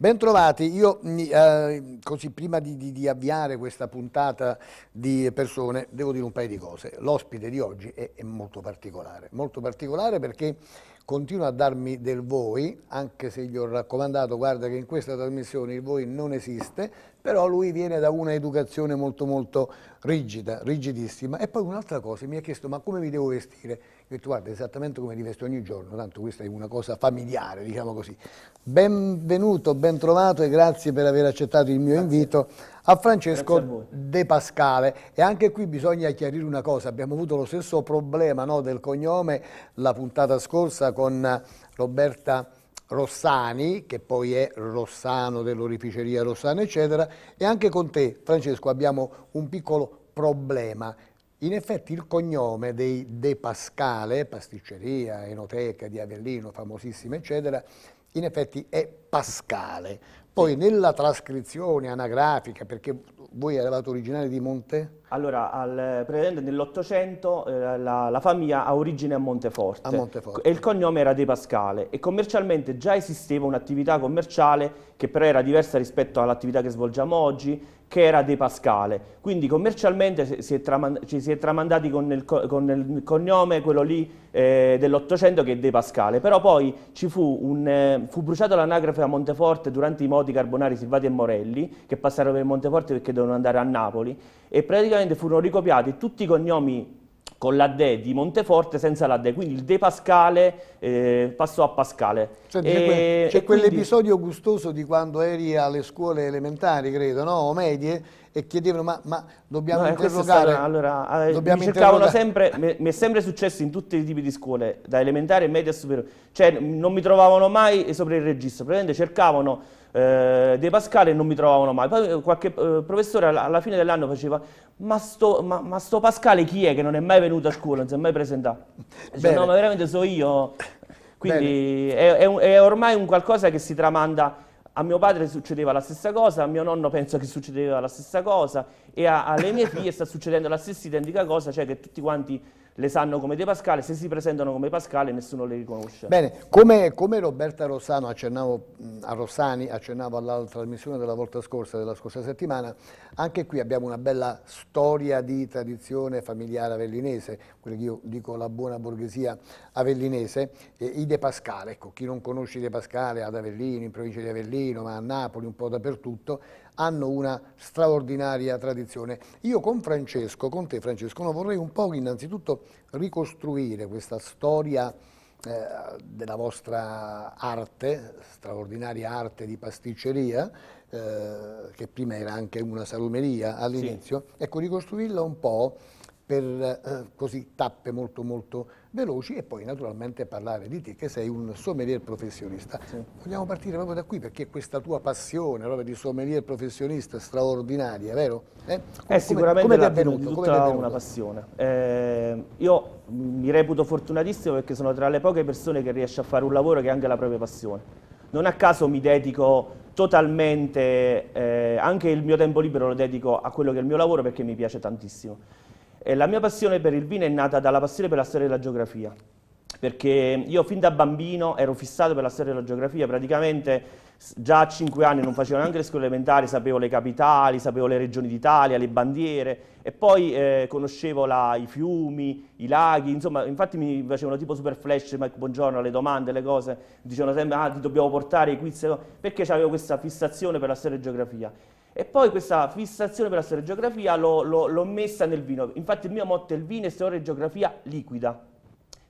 Bentrovati, io eh, così prima di, di, di, avviare questa puntata di persone devo dire un paio di cose. L'ospite di oggi è, è, molto particolare, molto particolare perché continua a darmi del voi, anche se gli ho raccomandato, guarda che in questa trasmissione il voi non esiste, però lui viene da una educazione molto molto rigida, rigidissima. E poi un'altra cosa, mi ha chiesto ma come mi devo vestire? ho detto guarda esattamente come ti ogni giorno, tanto questa è una cosa familiare, diciamo così. Benvenuto, ben trovato e grazie per aver accettato il mio grazie. invito a Francesco a De Pascale. E anche qui bisogna chiarire una cosa, abbiamo avuto lo stesso problema no, del cognome la puntata scorsa con Roberta Rossani, che poi è Rossano dell'orificeria Rossano, eccetera, e anche con te, Francesco, abbiamo un piccolo problema in effetti il cognome dei De Pascale, pasticceria, enoteca di Avellino, famosissima, eccetera, in effetti è Pascale. Poi nella trascrizione anagrafica, perché voi eravate originari di Monte? Allora, al, praticamente nell'Ottocento eh, la, la, famiglia ha origine a Monteforte, a Monteforte e il cognome era De Pascale e commercialmente già esisteva un'attività commerciale che però era diversa rispetto all'attività che svolgiamo oggi che era De Pascale. Quindi commercialmente si ci si è tramandati con il, co con il cognome, quello lì eh, dell'Ottocento, che è De Pascale. Però poi fu, un, eh, fu bruciato l'anagrafe a Monteforte durante i moti Carbonari, Silvati e Morelli, che passarono per Monteforte perché dovevano andare a Napoli, e praticamente furono ricopiati tutti i cognomi con la De di Monteforte senza la De, quindi il De Pascale eh, passò a Pascale. Cioè, c'è quell'episodio quindi... gustoso di quando eri alle scuole elementari, credo, no? o medie, e chiedevano ma, ma dobbiamo no, eh, interrogare sarà, allora, eh, dobbiamo mi cercavano interrogare. sempre mi, è sempre successo in tutti i tipi di scuole da elementare, media superiore cioè non mi trovavano mai sopra il registro praticamente cercavano eh, De Pascale non mi trovavano mai. Poi eh, qualche eh, professore alla, alla fine dell'anno faceva ma sto, ma, ma sto, Pascale chi è che non è mai venuto a scuola, non si è mai presentato? Cioè, no, ma veramente so io. Quindi è, è, è ormai un qualcosa che si tramanda a mio padre succedeva la stessa cosa, a mio nonno penso che succedeva la stessa cosa e a, alle mie figlie sta succedendo la stessa identica cosa, cioè che tutti quanti le sanno come De Pascale, se si presentano come Pascale nessuno le riconosce. Bene, come, come Roberta Rossano accennavo, a Rossani accennavo alla trasmissione della volta scorsa, della scorsa settimana, anche qui abbiamo una bella storia di tradizione familiare avellinese, quella che io dico la buona borghesia avellinese, eh, i De Pascale, ecco, chi non conosce i De Pascale ad Avellino, in provincia di Avellino, ma a Napoli, un po' dappertutto, hanno una straordinaria tradizione. Io con Francesco, con te Francesco, no, vorrei un po' innanzitutto ricostruire questa storia eh, della vostra arte, straordinaria arte di pasticceria, eh, che prima era anche una salumeria all'inizio, sì. ecco ricostruirla un po' per eh, così tappe molto molto veloci e poi naturalmente parlare di te che sei un sommelier professionista. Sì. Vogliamo partire proprio da qui perché questa tua passione proprio di sommelier professionista è straordinaria, vero? Eh? eh come, sicuramente come, come è avvenuto? Tutta come è una passione. Eh, io mi reputo fortunatissimo perché sono tra le poche persone che riesce a fare un lavoro che è anche la propria passione. Non a caso mi dedico totalmente, eh, anche il mio tempo libero lo dedico a quello che è il mio lavoro perché mi piace tantissimo. E la mia passione per il vino è nata dalla passione per la storia della geografia, perché io fin da bambino ero fissato per la storia della geografia, praticamente già a 5 anni non facevo neanche le scuole elementari, sapevo le capitali, sapevo le regioni d'Italia, le bandiere e poi eh, conoscevo la, i fiumi, i laghi, insomma, infatti mi facevano tipo super flash, Mike Buongiorno, le domande, le cose, dicevano sempre ah ti dobbiamo portare i quiz, perché avevo questa fissazione per la storia della geografia. E poi questa fissazione per la storiografia l'ho messa nel vino. Infatti il mio motto è il vino è storiografia liquida,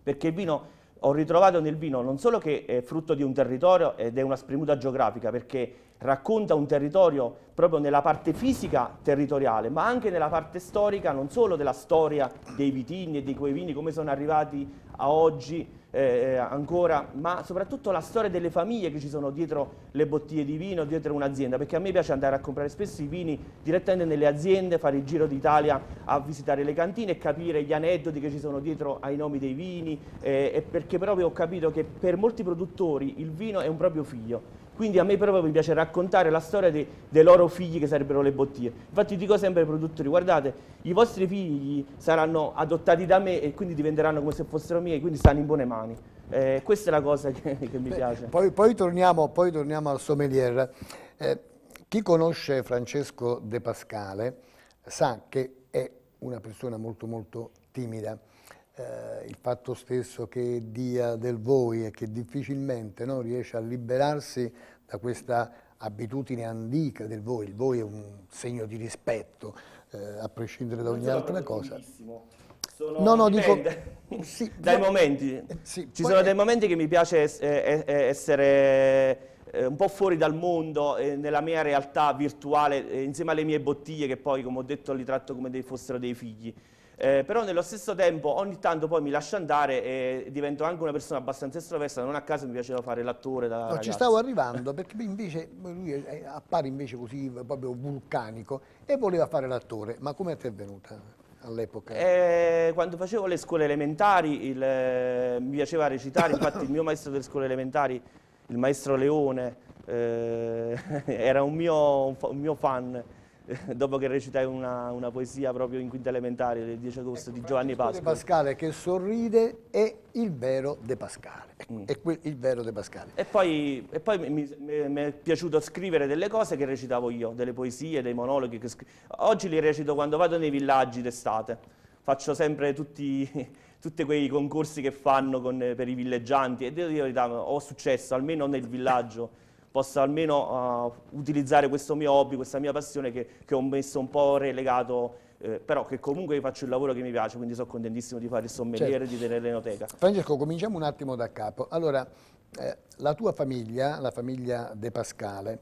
perché il vino ho ritrovato nel vino non solo che è frutto di un territorio ed è una spremuta geografica, perché racconta un territorio proprio nella parte fisica territoriale, ma anche nella parte storica, non solo della storia dei vitigni e di quei vini, come sono arrivati a oggi, eh, eh, ancora, ma soprattutto la storia delle famiglie che ci sono dietro le bottiglie di vino, dietro un'azienda, perché a me piace andare a comprare spesso i vini direttamente nelle aziende, fare il giro d'Italia a visitare le cantine e capire gli aneddoti che ci sono dietro ai nomi dei vini, eh, perché proprio ho capito che per molti produttori il vino è un proprio figlio quindi a me proprio mi piace raccontare la storia dei loro figli che sarebbero le bottiglie. Infatti dico sempre ai produttori, guardate, i vostri figli saranno adottati da me e quindi diventeranno come se fossero miei, quindi stanno in buone mani. Eh, questa è la cosa che, che mi Beh, piace. Poi, poi, torniamo, poi, torniamo, al sommelier. Eh, chi conosce Francesco De Pascale sa che è una persona molto molto timida. Eh, il fatto stesso che dia del voi e che difficilmente no, riesce a liberarsi da questa abitudine antica del voi, il voi è un segno di rispetto, eh, a prescindere da ogni altra cosa. Sono, no, no, dico, sì, dai ma, momenti. Eh, sì, Ci sono è... dei momenti che mi piace eh, eh, essere un po' fuori dal mondo, nella mia realtà virtuale, insieme alle mie bottiglie che poi, come ho detto, li tratto come se fossero dei figli. Eh, però nello stesso tempo ogni tanto poi mi lascio andare e divento anche una persona abbastanza estroversa, non a caso mi piaceva fare l'attore da No, ci stavo arrivando perché invece lui appare invece così proprio vulcanico e voleva fare l'attore, ma come ti è venuta? all'epoca? Eh, quando facevo le scuole elementari il, eh, mi piaceva recitare, infatti il mio maestro delle scuole elementari, il maestro Leone, eh, era un mio, un mio fan dopo che recitai una, una, poesia proprio in quinta elementare, del 10 agosto, ecco, di Giovanni Pasquale. De Pascale che sorride è il vero De Pascale. Ecco, mm. È il vero De Pascale. E poi, e poi mi, mi, mi, è piaciuto scrivere delle cose che recitavo io, delle poesie, dei monologhi. Oggi li recito quando vado nei villaggi d'estate. Faccio sempre tutti tutti quei concorsi che fanno con, per i villeggianti e devo dire ho successo almeno nel villaggio possa almeno uh, utilizzare questo mio hobby, questa mia passione che, che ho messo un po' relegato eh, però che comunque faccio il lavoro che mi piace, quindi sono contentissimo di fare il sommelier certo. di tenere l'enoteca. Francesco, cominciamo un attimo da capo. Allora, eh, la tua famiglia, la famiglia De Pascale,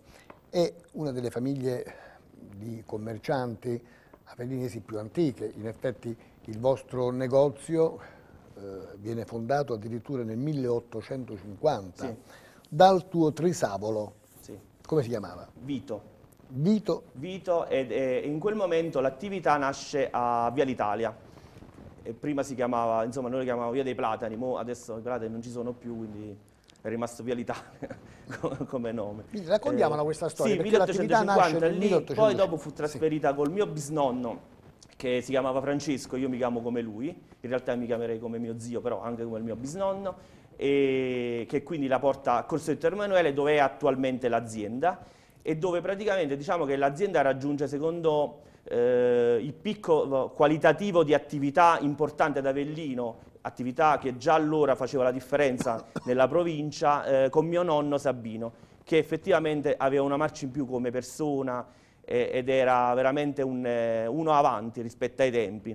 è una delle famiglie di commercianti avellinesi più antiche. In effetti il vostro negozio eh, viene fondato addirittura nel 1850. Sì dal tuo trisavolo. Sì. Come si chiamava? Vito. Vito. Vito ed, e in quel momento l'attività nasce a Via l'Italia. prima si chiamava, insomma noi la chiamavamo Via dei Platani, adesso i Platani non ci sono più, quindi è rimasto Via l'Italia come nome. Quindi raccontiamola eh, questa storia, sì, 1850, lì, 1850. Poi dopo fu trasferita sì. col mio bisnonno, che si chiamava Francesco, io mi chiamo come lui, in realtà mi chiamerei come mio zio, però anche come il mio bisnonno, e che quindi la porta a Corsetto Emanuele dove è attualmente l'azienda e dove praticamente diciamo che l'azienda raggiunge secondo eh, il picco qualitativo di attività importante ad Avellino, attività che già allora faceva la differenza nella provincia, eh, con mio nonno Sabino, che effettivamente aveva una marcia in più come persona eh, ed era veramente un, eh, uno avanti rispetto ai tempi.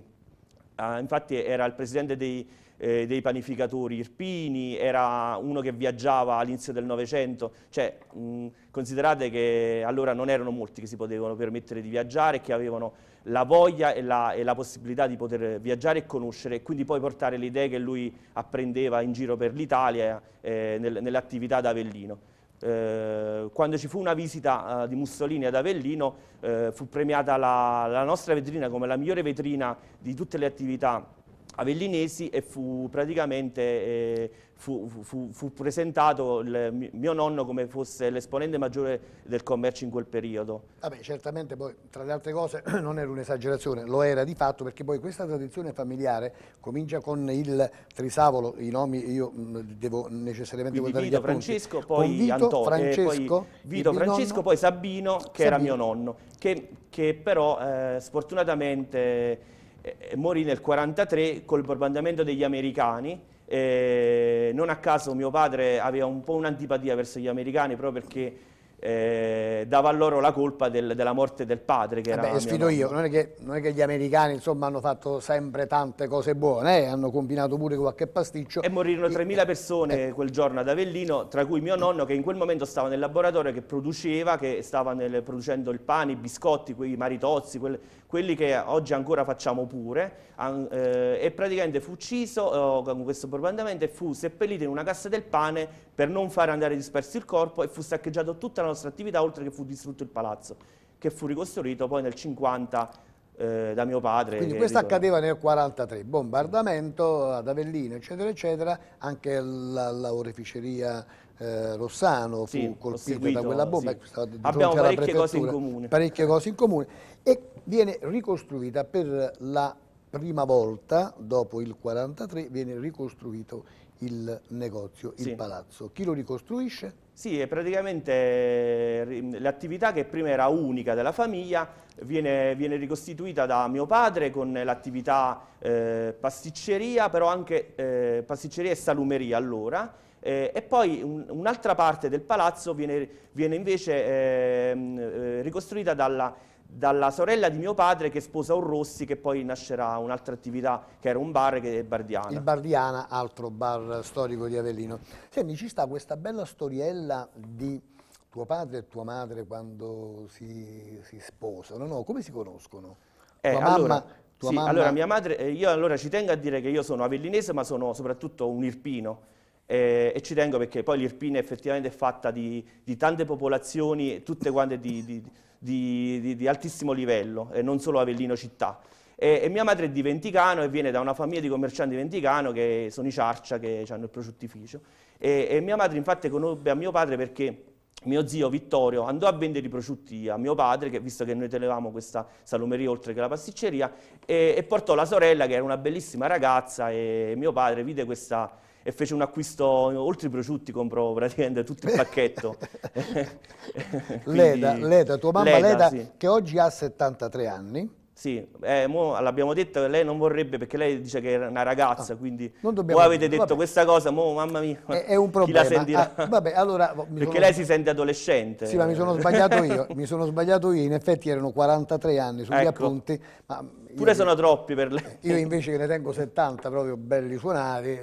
Ah, infatti era il presidente dei, eh, dei panificatori irpini, era uno che viaggiava all'inizio del Novecento, cioè mh, considerate che allora non erano molti che si potevano permettere di viaggiare, che avevano la voglia e la, e la possibilità di poter viaggiare e conoscere e quindi poi portare le idee che lui apprendeva in giro per l'Italia eh, nel, nell'attività ad Avellino eh, quando ci fu una visita eh, di Mussolini ad Avellino eh, fu premiata la, la nostra vetrina come la migliore vetrina di tutte le attività avellinesi e fu praticamente eh, fu, fu, fu, presentato il mio nonno come fosse l'esponente maggiore del commercio in quel periodo. Vabbè, certamente poi tra le altre cose non era un'esagerazione, lo era di fatto perché poi questa tradizione familiare comincia con il Trisavolo, i nomi io mm, devo necessariamente Quindi Vito Francesco, poi Vito, Antonio, Francesco, poi Vito Francesco, poi Sabino che Sabino. era mio nonno, che, che però eh, sfortunatamente eh, eh, morì nel 1943 col bombardamento degli americani. Eh, non a caso mio padre aveva un po' un'antipatia verso gli americani proprio perché eh, dava loro la colpa del, della morte del padre. Che Vabbè, eh era sfido io, non è, che, non è, che, gli americani insomma, hanno fatto sempre tante cose buone, eh? hanno combinato pure qualche pasticcio. E morirono 3.000 persone eh. quel giorno ad Avellino, tra cui mio nonno che in quel momento stava nel laboratorio che produceva, che stava nel, producendo il pane, i biscotti, quei maritozzi, quelle, quelli che oggi ancora facciamo pure, an, eh, e praticamente fu ucciso eh, con questo bombardamento e fu seppellito in una cassa del pane per non fare andare disperso il corpo e fu saccheggiato tutta la nostra attività, oltre che fu distrutto il palazzo, che fu ricostruito poi nel 50 eh, da mio padre. Quindi questo ritorno. accadeva nel 1943, bombardamento ad Avellino, eccetera, eccetera, anche la, l'oreficeria eh, Rossano sì, fu colpito seguito, da quella bomba. Sì. Abbiamo parecchie cose in comune. Parecchie cose in comune. E viene ricostruita per la prima volta, dopo il 1943, viene ricostruito il negozio, sì. il palazzo. Chi lo ricostruisce? Sì, è praticamente eh, l'attività che prima era unica della famiglia viene, viene ricostituita da mio padre con l'attività eh, pasticceria, però anche eh, pasticceria e salumeria allora, eh, e poi un, un'altra parte del palazzo viene, viene invece ehm, eh, ricostruita dalla, dalla, sorella di mio padre che sposa un Rossi che poi nascerà un'altra attività che era un bar che è Bardiana. Il Bardiana, altro bar storico di Avellino. Senti, ci sta questa bella storiella di tuo padre e tua madre quando si, si sposano, no? Come si conoscono? Eh, tua allora, mamma sì, allora mia madre, eh, io allora ci tengo a dire che io sono avellinese ma sono soprattutto un irpino, eh, e ci tengo perché poi l'Irpina è effettivamente fatta di, di tante popolazioni, tutte quante di, di, di altissimo livello, e non solo Avellino città. E, e, mia madre è di Venticano e viene da una famiglia di commercianti di Venticano che sono i Ciarcia che hanno il prosciuttificio. E, e, mia madre infatti conobbe a mio padre perché mio zio Vittorio andò a vendere i prosciutti a mio padre, che, visto che noi tenevamo questa salumeria oltre che la pasticceria, e, e portò la sorella che era una bellissima ragazza e mio padre vide questa e fece un acquisto, oltre i prosciutti comprò praticamente tutto il pacchetto. Quindi, Leda, Leda, tua mamma Leda, Leda sì. che oggi ha 73 anni sì, eh, l'abbiamo detto che lei non vorrebbe perché lei dice che era una ragazza, ah, quindi voi avete detto vabbè. questa cosa, mo, mamma mia, è, è un problema. chi la ah, sentirà? Ah, vabbè, allora, oh, perché sono... lei si sente adolescente. Sì, ma mi sono sbagliato io, mi sono sbagliato io, in effetti erano 43 anni sugli ecco. appunti. Ma Pure io, sono troppi per lei. Io invece che ne tengo 70 proprio belli suonati,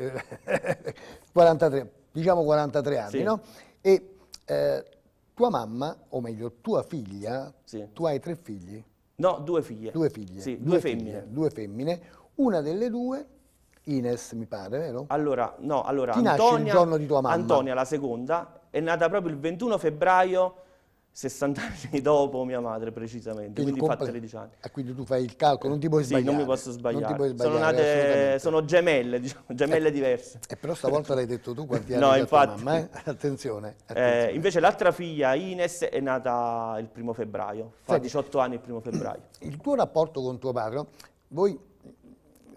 43, diciamo 43 anni, sì. no? E eh, tua mamma, o meglio tua figlia, sì. tu hai tre figli? No, due figlie. Due figlie. Sì, due, due femmine. femmine. Due femmine. Una delle due, Ines mi pare, vero? Allora, no, allora Ti Antonia, il giorno di tua mamma. Antonia, la seconda, è nata proprio il 21 febbraio 60 anni dopo mia madre precisamente, quindi, quindi fa 13 anni. Ah, quindi tu fai il calcolo, non ti puoi sì, non mi posso sbagliare. sbagliare sono, nate, sono, gemelle, diciamo, gemelle eh, diverse. E eh, però stavolta l'hai detto tu quanti anni no, infatti, mamma, eh? Attenzione. Eh, attenzione. invece l'altra figlia, Ines, è nata il primo febbraio, fa sì. 18 anni il primo febbraio. Il tuo rapporto con tuo padre, voi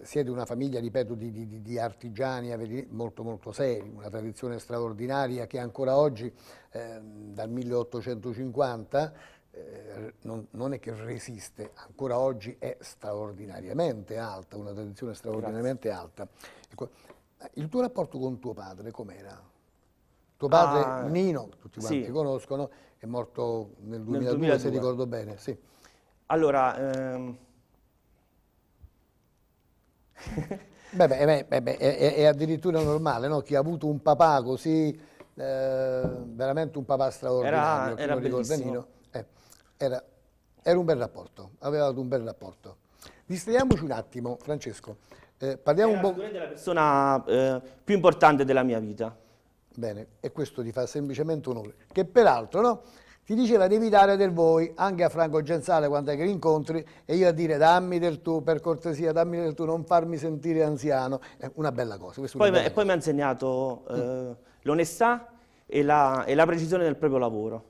siete una famiglia, ripeto, di, di, di, artigiani molto molto seri, una tradizione straordinaria che ancora oggi, eh, dal 1850, eh, non, non, è che resiste, ancora oggi è straordinariamente alta, una tradizione straordinariamente Grazie. alta. Ecco, il tuo rapporto con tuo padre com'era? Tuo padre ah, eh. Nino, tutti quanti sì. conoscono, è morto nel 2002, nel 2002. se ricordo bene. Sì. Allora, ehm beh, beh, eh, beh, è, è, addirittura normale, no? Chi ha avuto un papà così, eh, veramente un papà straordinario, era, era, Nino, eh, era, era un bel rapporto, avevate un bel rapporto. Distraiamoci un attimo, Francesco. Eh, parliamo era un po'... della persona eh, più importante della mia vita. Bene, e questo ti fa semplicemente onore. Che peraltro, no? Ti diceva devi dare del voi anche a Franco Genzale quando è che incontri e io a dire dammi del tu per cortesia, dammi del tu, non farmi sentire anziano. È una bella cosa. Poi, bella poi cosa. mi ha insegnato mm. eh, l'onestà e, e la precisione del proprio lavoro.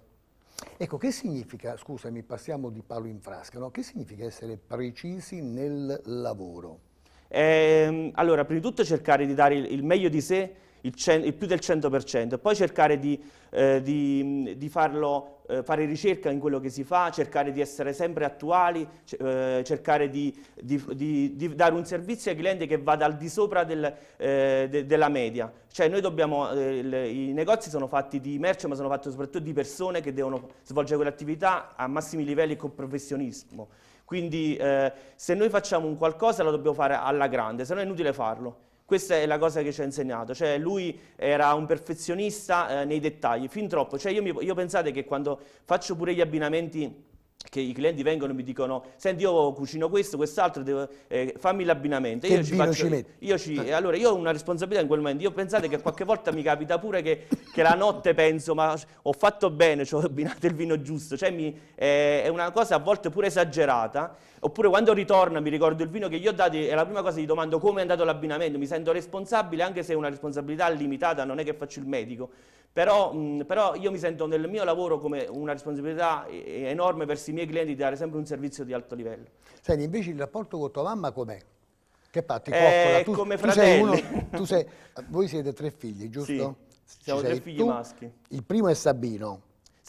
Ecco, che significa, scusami, passiamo di palo in frasca, no? che significa essere precisi nel lavoro? Eh, allora, prima di tutto cercare di dare il, il meglio di sé il, cen- il più del 100%, e poi cercare di, eh, di, di farlo, eh, fare ricerca in quello che si fa, cercare di essere sempre attuali, eh, cercare di, di, dare un servizio ai clienti che vada al di sopra del, eh, de- della media. Cioè noi dobbiamo, eh, le, i negozi sono fatti di merce, ma sono fatti soprattutto di persone che devono svolgere quell'attività a massimi livelli con professionismo. Quindi eh, se noi facciamo un qualcosa lo dobbiamo fare alla grande, se no è inutile farlo. Questa è la cosa che ci ha insegnato, cioè lui era un perfezionista eh, nei dettagli, fin troppo. Cioè io, mi, io pensate che quando faccio pure gli abbinamenti che i clienti vengono e mi dicono senti io cucino questo, quest'altro, devo, eh, fammi l'abbinamento. Io ci faccio, ci io ci, eh. allora io ho una responsabilità in quel momento, io pensate che qualche volta mi capita pure che, che, la notte penso ma ho fatto bene, cioè, ho abbinato il vino giusto, cioè mi, eh, è una cosa a volte pure esagerata Oppure quando ritorna mi ricordo il vino che gli ho dato e la prima cosa gli domando come è andato l'abbinamento, mi sento responsabile anche se è una responsabilità limitata, non è che faccio il medico, però, mh, mm, però io mi sento nel mio lavoro come una responsabilità eh, eh, enorme verso i miei clienti di dare sempre un servizio di alto livello. Senti, invece il rapporto con tua mamma com'è? Che patti È eh, tu, come fratelli. Tu sei uno, tu sei, voi siete tre figli, giusto? Sì, siamo tre figli tu, maschi. Il primo è Sabino.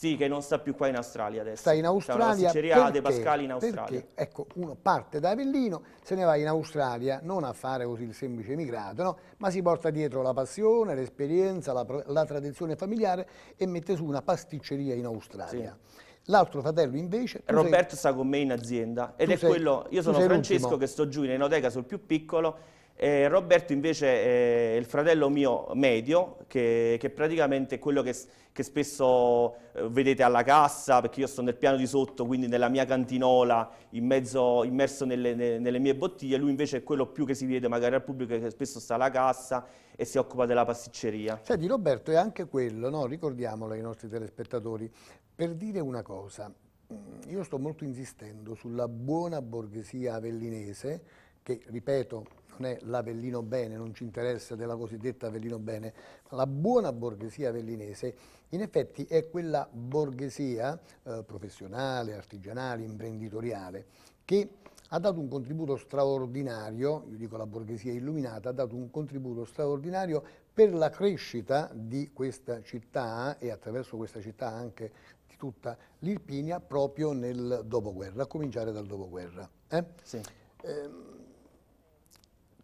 Sì, che non sta più qua in Australia adesso. Sta in Australia C'è una perché? Pascali in Australia. Perché, ecco, uno parte da Avellino, se ne va in Australia, non a fare così il semplice emigrato, no? ma si porta dietro la passione, l'esperienza, la, la, tradizione familiare e mette su una pasticceria in Australia. Sì. L'altro fratello invece... Roberto sei... sta con me in azienda ed è quello... Io sono Francesco che sto giù in enoteca sul più piccolo e Roberto invece è il fratello mio medio, che, che praticamente è quello che, che spesso eh, vedete alla cassa, perché io sto nel piano di sotto, quindi nella mia cantinola, in mezzo, immerso nelle, nelle, mie bottiglie, lui invece è quello più che si vede magari al pubblico, che spesso sta alla cassa e si occupa della pasticceria. Senti Roberto è anche quello, no? ricordiamolo ai nostri telespettatori, per dire una cosa, mm, io sto molto insistendo sulla buona borghesia avellinese, che ripeto non è l'Avellino Bene, non ci interessa della cosiddetta Avellino Bene, ma la buona borghesia avellinese in effetti è quella borghesia eh, professionale, artigianale, imprenditoriale, che ha dato un contributo straordinario, io dico la borghesia illuminata, ha dato un contributo straordinario per la crescita di questa città e attraverso questa città anche di tutta l'Irpinia proprio nel dopoguerra, a cominciare dal dopoguerra. Eh? Sì. Eh,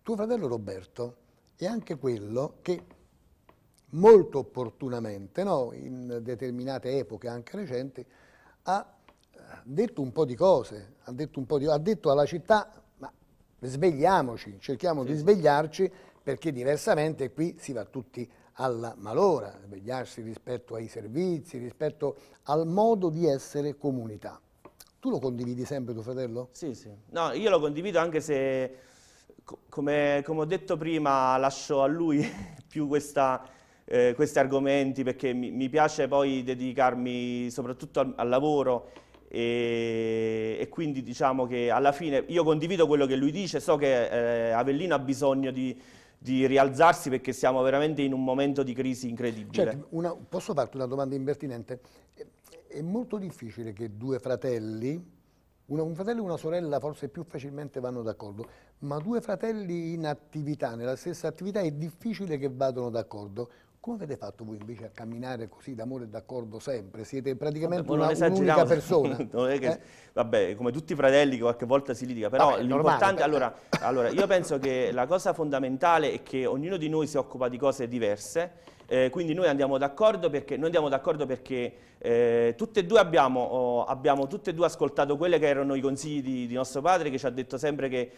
tuo fratello Roberto è anche quello che molto opportunamente, no, in determinate epoche anche recenti, ha eh, detto un po' di cose, ha detto, di, ha detto alla città, ma svegliamoci, cerchiamo sì. di svegliarci perché diversamente qui si va tutti alla malora, svegliarsi rispetto ai servizi, rispetto al modo di essere comunità. Tu lo condividi sempre tuo fratello? Sì, sì. No, io lo condivido anche se come, come, ho detto prima, lascio a lui più questa, eh, questi argomenti perché mi, mi, piace poi dedicarmi soprattutto al, al lavoro e, e, quindi diciamo che alla fine io condivido quello che lui dice, so che eh, Avellino ha bisogno di, di rialzarsi perché siamo veramente in un momento di crisi incredibile. Certo, una, posso farti una domanda impertinente? È, è molto difficile che due fratelli, una, un fratello e una sorella forse più facilmente vanno d'accordo, ma due fratelli in attività, nella stessa attività, è difficile che vadano d'accordo. Come avete fatto voi invece a camminare così d'amore e d'accordo sempre? Siete praticamente vabbè, una, un'unica persona. che, eh? Vabbè, come tutti i fratelli qualche volta si litiga, però vabbè, l'importante... Allora, allora, io penso che la cosa fondamentale è che ognuno di noi si occupa di cose diverse eh, quindi noi andiamo d'accordo perché, perché eh, tutte e due abbiamo, oh, abbiamo tutte e due ascoltato quelli che erano i consigli di, di, nostro padre che ci ha detto sempre che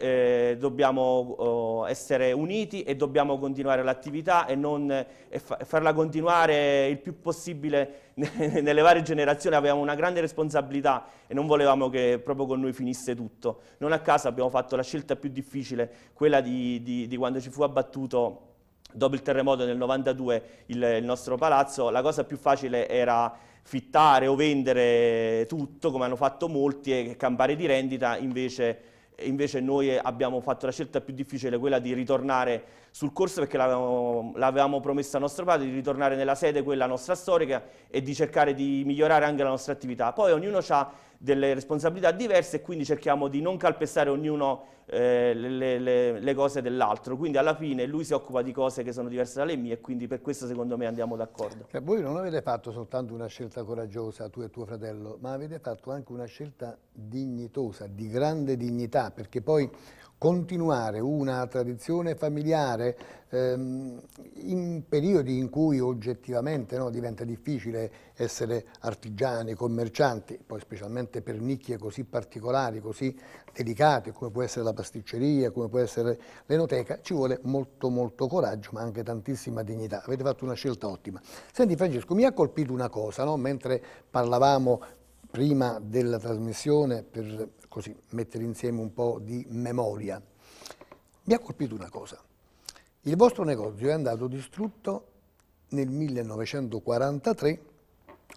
eh, dobbiamo oh, essere uniti e dobbiamo continuare l'attività e, non, e fa, farla continuare il più possibile nelle varie generazioni. Avevamo una grande responsabilità e non volevamo che proprio con noi finisse tutto. Non a caso abbiamo fatto la scelta più difficile, quella di, di, di quando ci fu abbattuto dopo il terremoto del 92 il, il nostro palazzo, la cosa più facile era fittare o vendere tutto, come hanno fatto molti, e campare di rendita, invece invece noi abbiamo fatto la scelta più difficile, quella di ritornare sul corso perché l'avevamo promesso a nostro padre, di ritornare nella sede, quella nostra storica e di cercare di migliorare anche la nostra attività. Poi ognuno ha delle responsabilità diverse e quindi cerchiamo di non calpestare ognuno eh, le, le, le, cose dell'altro. Quindi alla fine lui si occupa di cose che sono diverse dalle mie e quindi per questo secondo me andiamo d'accordo. Cioè, voi non avete fatto soltanto una scelta coraggiosa, tu e tuo fratello, ma avete fatto anche una scelta dignitosa, di grande dignità, perché poi continuare una tradizione familiare ehm, in periodi in cui oggettivamente no, diventa difficile essere artigiani, commercianti, poi specialmente per nicchie così particolari, così delicate come può essere la pasticceria, come può essere l'enoteca, ci vuole molto molto coraggio ma anche tantissima dignità. Avete fatto una scelta ottima. Senti Francesco, mi ha colpito una cosa, no? mentre parlavamo prima della trasmissione per così mettere insieme un po' di memoria. Mi ha colpito una cosa. Il vostro negozio è andato distrutto nel 1943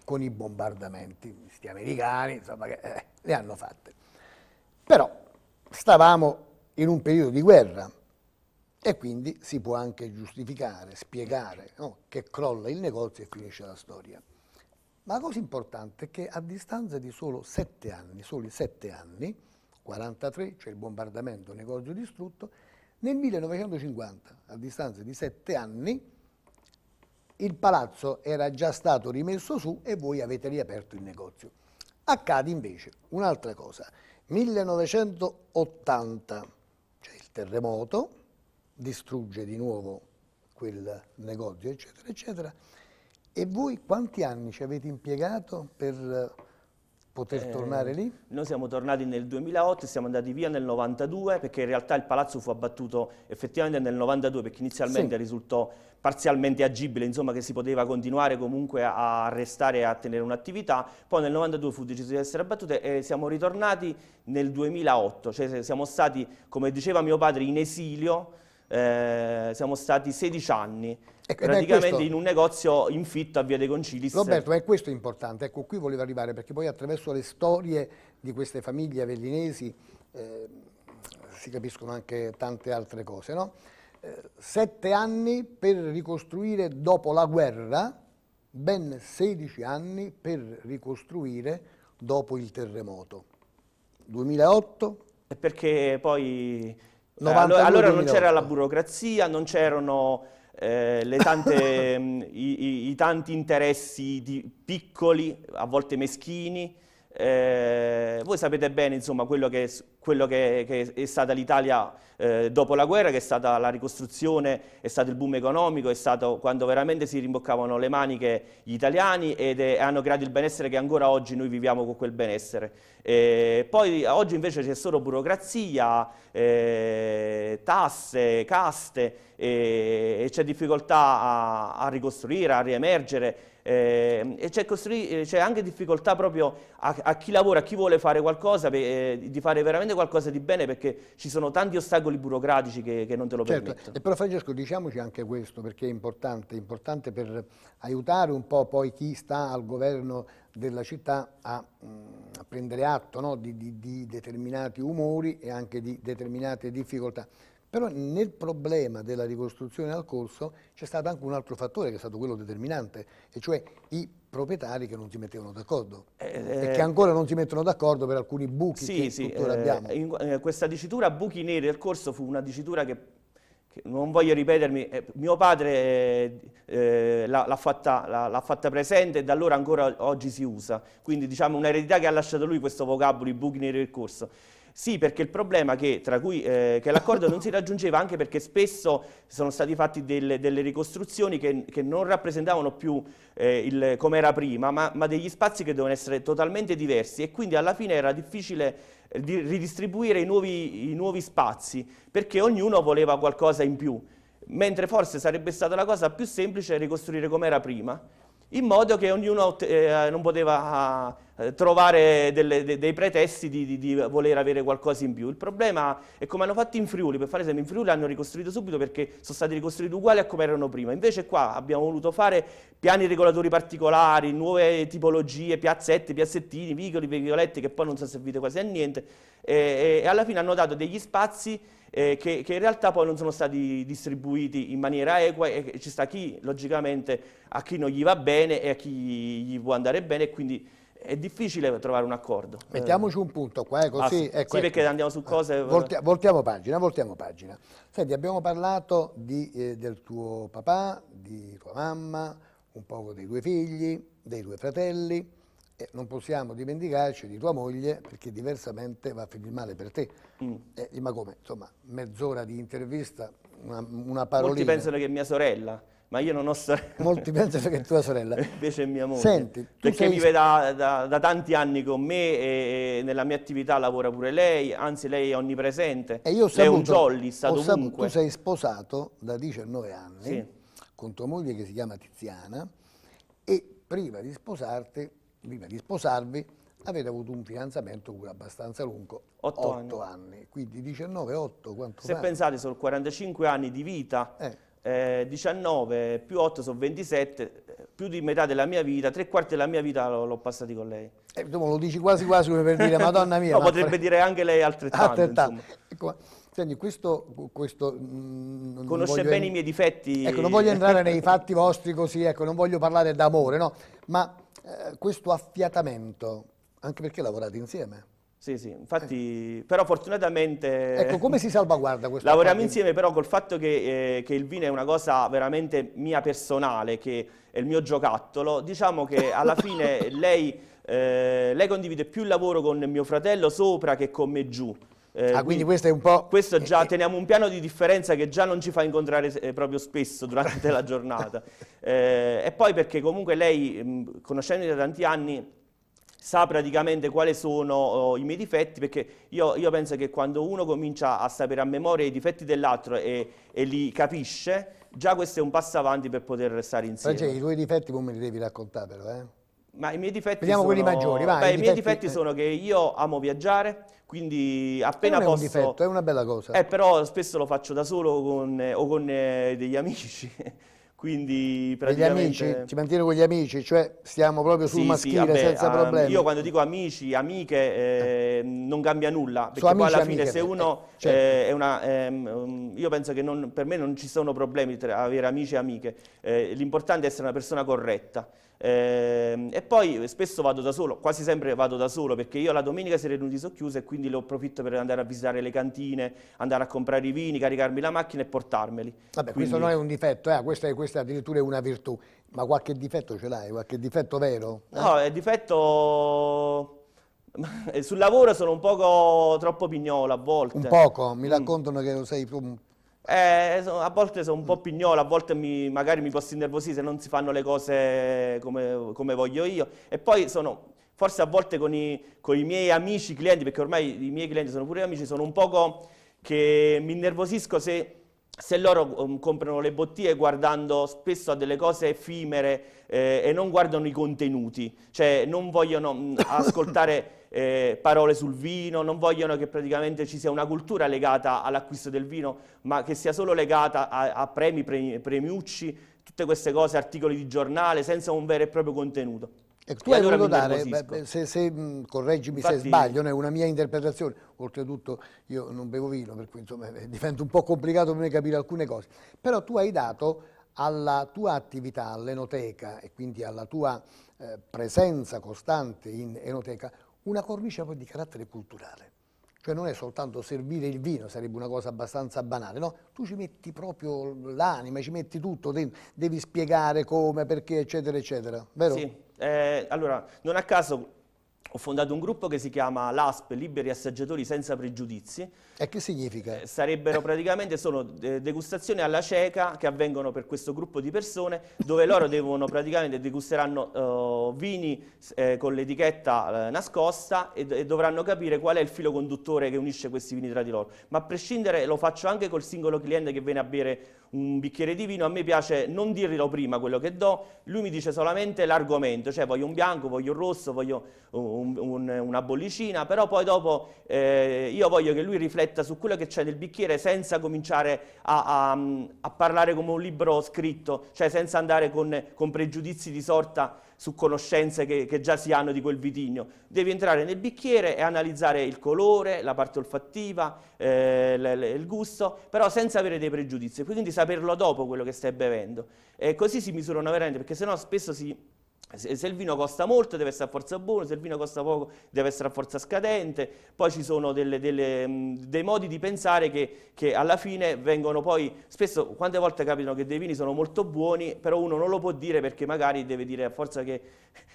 con i bombardamenti. Gli americani, insomma, che, eh, le hanno fatte. Però stavamo in un periodo di guerra e quindi si può anche giustificare, spiegare no? che crolla il negozio e finisce la storia. Ma la cosa importante è che a distanza di solo sette anni, soli sette anni, 43, cioè il bombardamento, il negozio distrutto, nel 1950, a distanza di sette anni, il palazzo era già stato rimesso su e voi avete riaperto il negozio. Accade invece un'altra cosa. 1980 c'è cioè il terremoto, distrugge di nuovo quel negozio, eccetera, eccetera. E voi quanti anni ci avete impiegato per eh, poter eh, tornare lì? Noi siamo tornati nel 2008, siamo andati via nel 92 perché in realtà il palazzo fu abbattuto effettivamente nel 92 perché inizialmente sì. risultò parzialmente agibile, insomma che si poteva continuare comunque a restare e a tenere un'attività, poi nel 92 fu deciso di essere abbattuto e siamo ritornati nel 2008, cioè siamo stati, come diceva mio padre, in esilio eh, siamo stati 16 anni eh, praticamente questo, in un negozio in fitto a Via dei Concili. Roberto, ma è questo importante, ecco qui volevo arrivare perché poi attraverso le storie di queste famiglie avellinesi eh, si capiscono anche tante altre cose, no? Eh, sette anni per ricostruire dopo la guerra, ben 16 anni per ricostruire dopo il terremoto. 2008. Perché poi eh, allora, allora non c'era la burocrazia, non c'erano eh, tante, mm, i, i, i, tanti interessi di, piccoli, a volte meschini, eh, voi sapete bene insomma, quello, che, quello che, che è stata l'Italia eh, dopo la guerra, che è stata la ricostruzione, è stato il boom economico, è stato quando veramente si rimboccavano le maniche gli italiani ed è, hanno creato il benessere che ancora oggi noi viviamo con quel benessere. Eh, poi oggi invece c'è solo burocrazia, eh, tasse, caste eh, e c'è difficoltà a, a ricostruire, a riemergere. Eh, e c'è, costri- eh, c'è, anche difficoltà proprio a, a, chi lavora, a chi vuole fare qualcosa, per, eh, di fare veramente qualcosa di bene perché ci sono tanti ostacoli burocratici che, che non te lo certo. permettono. E però Francesco diciamoci anche questo perché è importante, è importante per aiutare un po' poi chi sta al governo della città a, mh, mm, a prendere atto no? di, di, di determinati umori e anche di determinate difficoltà. Però nel problema della ricostruzione al corso c'è stato anche un altro fattore che è stato quello determinante, e cioè i proprietari che non si mettevano d'accordo eh, e eh, che ancora non si mettono d'accordo per alcuni buchi sì, che sì, tuttora eh, abbiamo. In, eh, questa dicitura buchi neri del corso fu una dicitura che, che non voglio ripetermi, eh, mio padre eh, l'ha fatta, fatta, presente e da allora ancora oggi si usa, quindi diciamo un'eredità che ha lasciato lui questo vocabolo, i buchi neri del corso. Sì, perché il problema è che, eh, che l'accordo non si raggiungeva anche perché spesso sono stati fatti delle, delle ricostruzioni che, che, non rappresentavano più eh, come era prima, ma, ma degli spazi che dovevano essere totalmente diversi e quindi alla fine era difficile eh, di ridistribuire i nuovi, i nuovi, spazi, perché ognuno voleva qualcosa in più, mentre forse sarebbe stata la cosa più semplice ricostruire come era prima in modo che ognuno eh, non poteva eh, trovare delle, de, dei pretesti di, di, di, voler avere qualcosa in più. Il problema è come hanno fatto in Friuli, per fare esempio in Friuli hanno ricostruito subito perché sono stati ricostruiti uguali a come erano prima, invece qua abbiamo voluto fare piani regolatori particolari, nuove tipologie, piazzette, piazzettini, vicoli, vicoletti che poi non sono servite quasi a niente e, e alla fine hanno dato degli spazi eh, che, che, in realtà poi non sono stati distribuiti in maniera equa e ci sta chi logicamente a chi non gli va bene e a chi gli può andare bene e quindi è difficile trovare un accordo. Mettiamoci eh. un punto qua, eh, così, ah, sì, ecco, sì, ecco. perché andiamo su cose... Eh, volti, voltiamo pagina, voltiamo pagina. Senti, abbiamo parlato di, eh, del tuo papà, di tua mamma, un poco dei tuoi figli, dei tuoi fratelli, eh, non possiamo dimenticarci di tua moglie perché diversamente va a finire male per te. Mm. Eh, ma come? Insomma, mezz'ora di intervista, una, una parolina. Molti pensano che è mia sorella, ma io non ho sorella. Molti pensano che è tua sorella. Invece è mia moglie. Senti, tu perché sei... vive da, da, da, tanti anni con me e, e, nella mia attività lavora pure lei, anzi lei è onnipresente. E io saputo, lei è un jolly, sta dovunque. Tu sei sposato da 19 anni sì. con tua moglie che si chiama Tiziana e prima di sposarti prima di sposarvi, avete avuto un fidanzamento pure abbastanza lungo, 8, 8 anni. anni. quindi 19-8 quanto Se fa? pensate sono 45 anni di vita, eh. Eh, 19 più 8 sono 27, più di metà della mia vita, tre quarti della mia vita l'ho passati con lei. Eh, lo dici quasi quasi come per dire madonna mia. no, ma potrebbe fare... dire anche lei altrettanto. altrettanto. Ecco, senti, questo, questo mh, mm, Conosce bene in... i miei difetti. Ecco, non voglio entrare nei fatti vostri così, ecco, non voglio parlare d'amore, no? Ma eh, questo affiatamento, anche perché lavorate insieme. Sì, sì, infatti, eh. però fortunatamente... Ecco, come si salvaguarda questo? Lavoriamo parte? insieme però col fatto che, eh, che, il vino è una cosa veramente mia personale, che è il mio giocattolo, diciamo che alla fine lei, eh, lei condivide più il lavoro con mio fratello sopra che con me giù. Eh, ah, quindi, questo è un po'... Questo eh, già, eh, teniamo un piano di differenza che già non ci fa incontrare eh, proprio spesso durante la giornata. Eh, e poi perché comunque lei, conoscendomi da tanti anni, sa praticamente quali sono oh, i miei difetti, perché io, io, penso che quando uno comincia a sapere a memoria i difetti dell'altro e, e li capisce, già questo è un passo avanti per poter stare insieme. Francesco, i tuoi difetti come li devi raccontare però, eh? Ma i miei difetti Vediamo sono... quelli maggiori, vai. Beh, i, i difetti... miei difetti eh. sono che io amo viaggiare, quindi appena non è posso... è un difetto, è una bella cosa. Eh, però spesso lo faccio da solo con, o con eh, degli amici. Quindi praticamente... Degli amici? Ci mantiene con gli amici? Cioè stiamo proprio sul sì, maschile sì, vabbè, senza ah, problemi? Io quando dico amici, amiche, eh, non cambia nulla. Perché Su amici, poi alla fine amiche, se eh, uno eh, certo. è una... Ehm, um, io penso che non, per me non ci sono problemi tra avere amici e amiche. l'importante è essere una persona corretta. Eh, e poi spesso vado da solo, quasi sempre vado da solo perché io la domenica i serenudi sono chiuse e quindi ne approfitto per andare a visitare le cantine, andare a comprare i vini, caricarmi la macchina e portarmeli. Vabbè, quindi... questo non è un difetto, eh? questa, è, questa addirittura è una virtù, ma qualche difetto ce l'hai, qualche difetto vero? Eh? No, è difetto... Sul lavoro sono un poco troppo pignolo a volte. Un poco, mi mm. raccontano mm. che lo sei un eh, a volte sono un po' pignolo, a volte mi, magari mi posso innervosire se non si fanno le cose come, come voglio io. E poi sono, forse a volte con i, con i, miei amici clienti, perché ormai i miei clienti sono pure amici, sono un poco che mi innervosisco se, se loro um, comprano le bottiglie guardando spesso a delle cose effimere eh, e non guardano i contenuti, cioè non vogliono mh, mm, ascoltare eh, parole sul vino, non vogliono che praticamente ci sia una cultura legata all'acquisto del vino, ma che sia solo legata a, a premi, premi, premiucci, tutte queste cose, articoli di giornale, senza un vero e proprio contenuto. Ecco, e tu e hai allora dare, se, se correggimi Infatti, se sbaglio, è una mia interpretazione, oltretutto io non bevo vino, per cui insomma, eh, diventa un po' complicato per me capire alcune cose, però tu hai dato alla tua attività all'enoteca e quindi alla tua eh, presenza costante in enoteca una cornice poi di carattere culturale. Cioè non è soltanto servire il vino, sarebbe una cosa abbastanza banale, no? Tu ci metti proprio l'anima, ci metti tutto, devi spiegare come, perché, eccetera, eccetera, vero? Sì, eh, allora, non a caso ho fondato un gruppo che si chiama LASP, Liberi Assaggiatori Senza Pregiudizi. E che significa? Eh, sarebbero praticamente solo degustazioni alla cieca che avvengono per questo gruppo di persone, dove loro devono praticamente degusteranno uh, vini eh, con l'etichetta eh, nascosta e, e, dovranno capire qual è il filo conduttore che unisce questi vini tra di loro. Ma a prescindere lo faccio anche col singolo cliente che viene a bere un bicchiere di vino, a me piace non dirglielo prima quello che do, lui mi dice solamente l'argomento, cioè voglio un bianco, voglio un rosso, voglio un, un, una bollicina, però poi dopo eh, io voglio che lui rifletta su quello che c'è nel bicchiere senza cominciare a, a, a parlare come un libro scritto, cioè senza andare con, con pregiudizi di sorta su conoscenze che, che già si hanno di quel vitigno, devi entrare nel bicchiere e analizzare il colore, la parte olfattiva, eh, l- l- il gusto, però senza avere dei pregiudizi, quindi saperlo dopo quello che stai bevendo. E così si misurano veramente, perché sennò spesso si se il vino costa molto deve essere a forza buono, se il vino costa poco deve essere a forza scadente, poi ci sono delle, delle, mm, dei modi di pensare che, che, alla fine vengono poi, spesso quante volte capitano che dei vini sono molto buoni, però uno non lo può dire perché magari deve dire a forza che,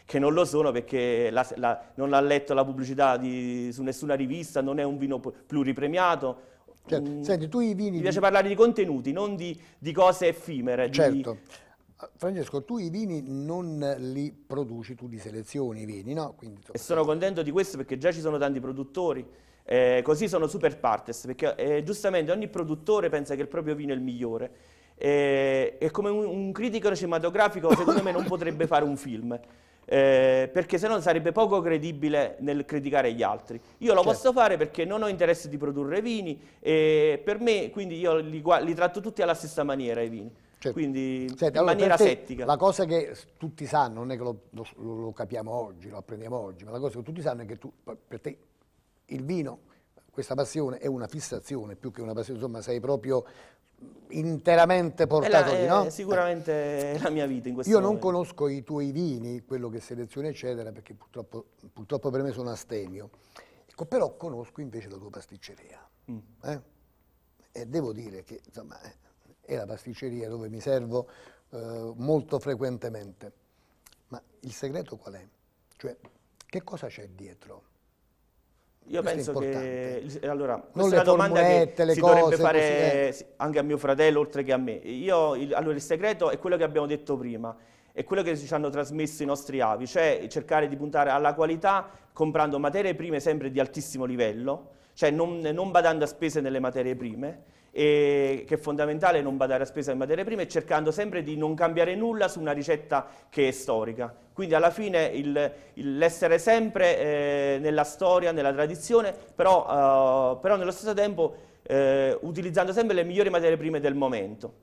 che non lo sono perché la, la, non ha letto la pubblicità di, su nessuna rivista, non è un vino pluripremiato. Certo. Mm, Senti, tu i vini... Mi piace parlare di contenuti, non di, di cose effimere. Certo. Di, Francesco, tu i vini non li produci, tu li selezioni i vini, no? Quindi... E sono contento di questo perché già ci sono tanti produttori, eh, così sono super partes, perché eh, giustamente ogni produttore pensa che il proprio vino è il migliore. Eh, e come un, un critico cinematografico secondo me non potrebbe fare un film. Eh, perché se no sarebbe poco credibile nel criticare gli altri. Io lo certo. posso fare perché non ho interesse di produrre vini e eh, per me, quindi io li, li tratto tutti alla stessa maniera i vini. Cioè, Quindi senti, in allora, maniera settica. La cosa che tutti sanno, non è che lo, lo, lo, capiamo oggi, lo apprendiamo oggi, ma la cosa che tutti sanno è che tu, per te il vino, questa passione è una fissazione più che una passione, insomma sei proprio interamente portato è la, è, no? È sicuramente eh. la mia vita in questo Io non conosco i tuoi vini, quello che selezioni eccetera, perché purtroppo, purtroppo per me sono astemio, ecco, però conosco invece la tua pasticceria. Mm. Eh? E devo dire che insomma... Eh, e la pasticceria dove mi servo eh, molto frequentemente. Ma il segreto qual è? Cioè, che cosa c'è dietro? Io questo penso che allora, non questa è la domanda che si cose, dovrebbe fare eh. anche a mio fratello oltre che a me. Io, il, allora, il segreto è quello che abbiamo detto prima, è quello che ci hanno trasmesso i nostri avi, cioè cercare di puntare alla qualità comprando materie prime sempre di altissimo livello, cioè non, non badando a spese nelle materie prime, e che è fondamentale non badare a spesa in materie prime, cercando sempre di non cambiare nulla su una ricetta che è storica. Quindi alla fine l'essere sempre eh, nella storia, nella tradizione, però, eh, però nello stesso tempo eh, utilizzando sempre le migliori materie prime del momento.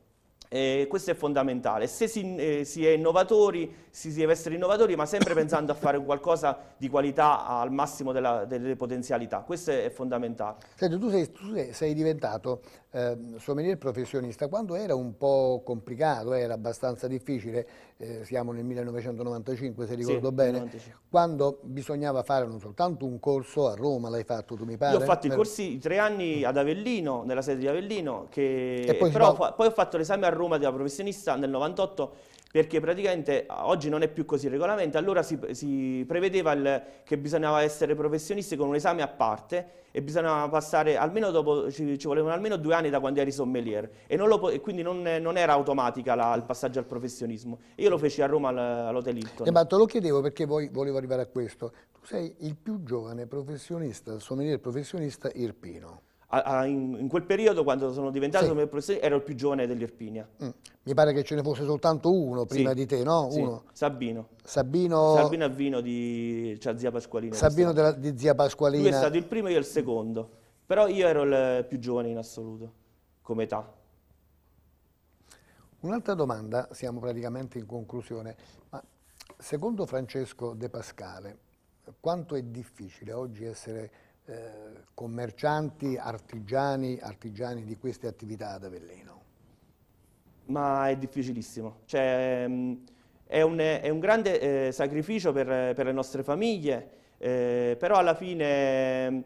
Eh, questo è fondamentale. Se si, eh, si è innovatori, si, si, deve essere innovatori, ma sempre pensando a fare qualcosa di qualità al massimo della, delle potenzialità. Questo è fondamentale. Senti, tu sei, tu sei diventato eh, sommelier professionista, quando era un po' complicato, era abbastanza difficile, eh, siamo nel 1995 se ricordo sì, bene, 95. quando bisognava fare non soltanto un corso, a Roma l'hai fatto tu mi pare? Io ho fatto per... i corsi tre anni mm. ad Avellino, nella sede di Avellino, che... poi, però, fa... poi ho fatto l'esame a Roma da professionista nel 98 perché praticamente oggi non è più così il regolamento, allora si, si prevedeva il, che bisognava essere professionisti con un esame a parte e bisognava passare, almeno dopo, ci, ci volevano almeno due anni da quando eri sommelier e, non lo, e quindi non, non, era automatica la, il passaggio al professionismo. Io lo feci a Roma all'Hotel Hilton. Eh, ma te lo chiedevo perché poi volevo arrivare a questo. Tu sei il più giovane professionista, sommelier professionista irpino a, a, in, in, quel periodo, quando sono diventato sì. professore, ero il più giovane dell'Irpinia. Mm. Mi pare che ce ne fosse soltanto uno prima sì. di te, no? Sì. Sabino. Sabino. Sabino Avvino di cioè, Zia Pasqualina. Sabino della, di Zia Pasqualina. Lui è stato il primo e io il secondo. Però io ero il più giovane in assoluto, come età. Un'altra domanda, siamo praticamente in conclusione, ma secondo Francesco De Pascale, quanto è difficile oggi essere eh, commercianti, artigiani, artigiani di queste attività ad Avellino? Ma è difficilissimo, cioè, mm, è, un, è, un, grande eh, sacrificio per, per, le nostre famiglie, eh, però alla fine mm,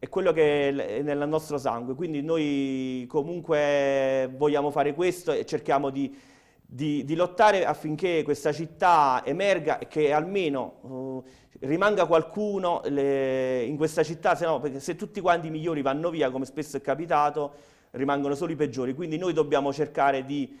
è quello che è nel nostro sangue, quindi noi comunque vogliamo fare questo e cerchiamo di, di, di lottare affinché questa città emerga e che almeno uh, rimanga qualcuno le, in questa città, se no, perché se tutti quanti i migliori vanno via, come spesso è capitato, rimangono solo i peggiori. Quindi noi dobbiamo cercare di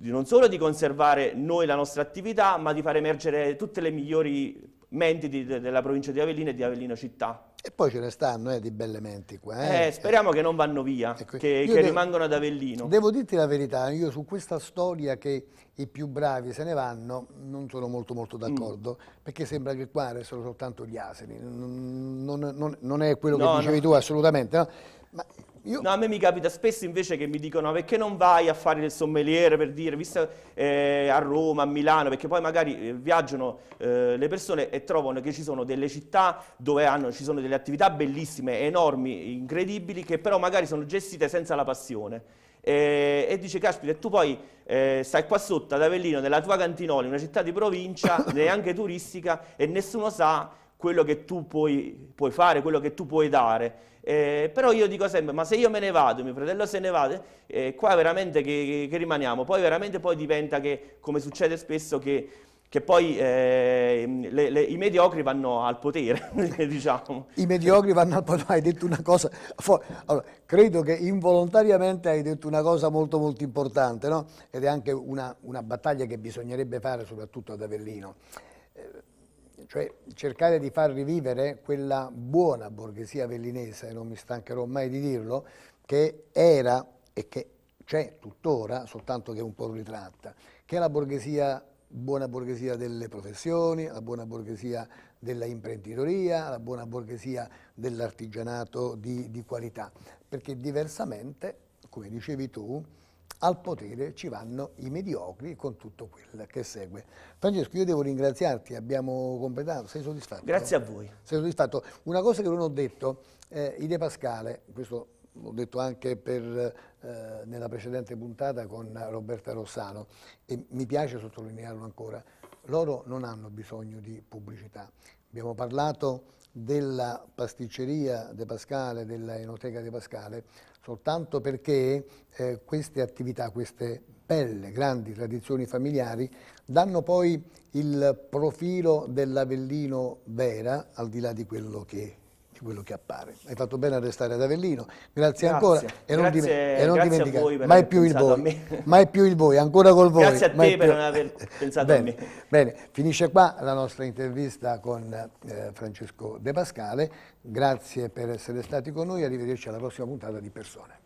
non solo di conservare noi la nostra attività, ma di far emergere tutte le migliori menti di, de, della provincia di Avellino e di Avellino città. E poi ce ne stanno eh, di belle menti qua. Eh. Eh, speriamo che non vanno via, ecco, che, che devo, rimangano ad Avellino. Devo dirti la verità, io su questa storia che i più bravi se ne vanno non sono molto molto d'accordo, mm. perché sembra che qua restano soltanto gli asini. Non, non, non, non è quello no, che dicevi no. tu assolutamente, no? Ma io... No, a me mi capita spesso invece che mi dicono perché non vai a fare il sommeliere per dire, visto eh, a Roma, a Milano, perché poi magari eh, viaggiano eh, le persone e trovano che ci sono delle città dove hanno, ci sono delle attività bellissime, enormi, incredibili, che però magari sono gestite senza la passione. E, eh, e dice, caspita, tu poi eh, stai qua sotto ad Avellino, nella tua cantinola, in una città di provincia, neanche turistica, e nessuno sa quello che tu puoi, puoi fare, quello che tu puoi dare. Eh, però io dico sempre, ma se io me ne vado, mio fratello se ne va, eh, qua veramente che, che, rimaniamo. Poi veramente poi diventa che, come succede spesso, che, che poi eh, le, le, i mediocri vanno al potere, diciamo. I mediocri vanno al potere, hai detto una cosa, allora, credo che involontariamente hai detto una cosa molto molto importante, no? ed è anche una, una battaglia che bisognerebbe fare soprattutto ad Avellino eh, cioè cercare di far rivivere quella buona borghesia vellinese, non mi stancherò mai di dirlo, che era e che c'è tuttora, soltanto che un po' ritratta, che è la borghesia, buona borghesia delle professioni, la buona borghesia della imprenditoria, la buona borghesia dell'artigianato di, di qualità, perché diversamente, come dicevi tu, al potere ci vanno i mediocri con tutto quello che segue. Francesco, io devo ringraziarti, abbiamo completato, sei soddisfatto? Grazie a voi. Sei soddisfatto. Una cosa che non ho detto, eh, Ide Pascale, questo l'ho detto anche per, eh, nella precedente puntata con Roberta Rossano, e mi piace sottolinearlo ancora, loro non hanno bisogno di pubblicità. Abbiamo parlato della pasticceria De Pascale, della enoteca De Pascale, soltanto perché eh, queste attività, queste belle, grandi tradizioni familiari danno poi il profilo dell'Avellino vera al di là di quello che è quello che appare. Hai fatto bene a restare ad Avellino, grazie, grazie. ancora e non, grazie, e non dimenticare, mai più il voi, mai più il voi, ancora col voi. Grazie a te più... per non aver pensato bene, a me. Bene, finisce qua la nostra intervista con eh, Francesco De Pascale, grazie per essere stati con noi, arrivederci alla prossima puntata di Persone.